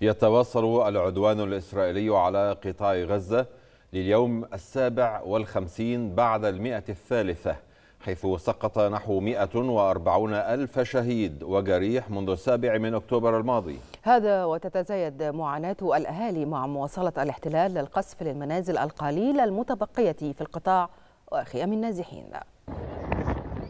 يتواصل العدوان الإسرائيلي على قطاع غزة لليوم السابع والخمسين بعد المئة الثالثة حيث سقط نحو 140 ألف شهيد وجريح منذ السابع من أكتوبر الماضي هذا وتتزايد معاناة الأهالي مع مواصلة الاحتلال للقصف للمنازل القليلة المتبقية في القطاع وخيام النازحين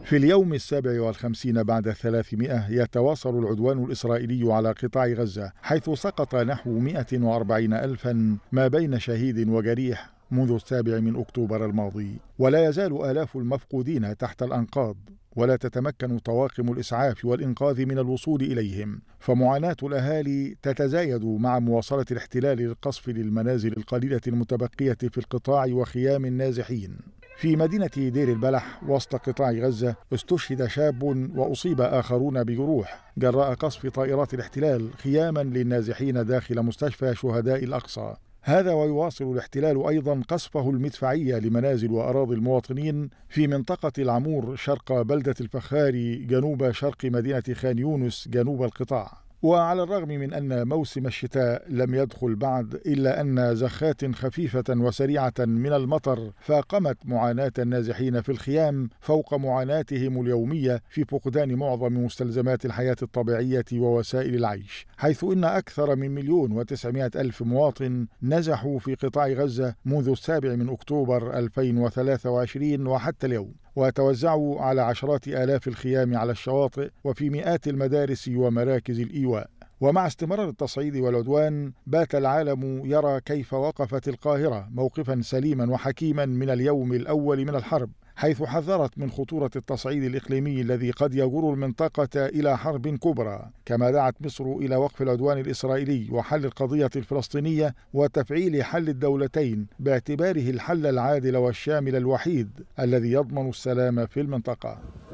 في اليوم السابع والخمسين بعد الثلاثمائة يتواصل العدوان الإسرائيلي على قطاع غزة حيث سقط نحو وأربعين ألفا ما بين شهيد وجريح منذ السابع من أكتوبر الماضي ولا يزال آلاف المفقودين تحت الأنقاض ولا تتمكن طواقم الإسعاف والإنقاذ من الوصول إليهم فمعاناة الأهالي تتزايد مع مواصلة الاحتلال للقصف للمنازل القليلة المتبقية في القطاع وخيام النازحين في مدينة دير البلح وسط قطاع غزة استشهد شاب وأصيب آخرون بجروح جراء قصف طائرات الاحتلال خياما للنازحين داخل مستشفى شهداء الأقصى هذا ويواصل الاحتلال أيضا قصفه المدفعية لمنازل وأراضي المواطنين في منطقة العمور شرق بلدة الفخاري جنوب شرق مدينة خان يونس جنوب القطاع وعلى الرغم من أن موسم الشتاء لم يدخل بعد إلا أن زخات خفيفة وسريعة من المطر فاقمت معاناة النازحين في الخيام فوق معاناتهم اليومية في فقدان معظم مستلزمات الحياة الطبيعية ووسائل العيش حيث إن أكثر من مليون وتسعمائة ألف مواطن نزحوا في قطاع غزة منذ السابع من أكتوبر 2023 وحتى اليوم وتوزعوا على عشرات آلاف الخيام على الشواطئ وفي مئات المدارس ومراكز الإيواء ومع استمرار التصعيد والعدوان بات العالم يرى كيف وقفت القاهرة موقفا سليما وحكيما من اليوم الأول من الحرب حيث حذرت من خطورة التصعيد الإقليمي الذي قد يجر المنطقة إلى حرب كبرى كما دعت مصر إلى وقف العدوان الإسرائيلي وحل القضية الفلسطينية وتفعيل حل الدولتين باعتباره الحل العادل والشامل الوحيد الذي يضمن السلام في المنطقة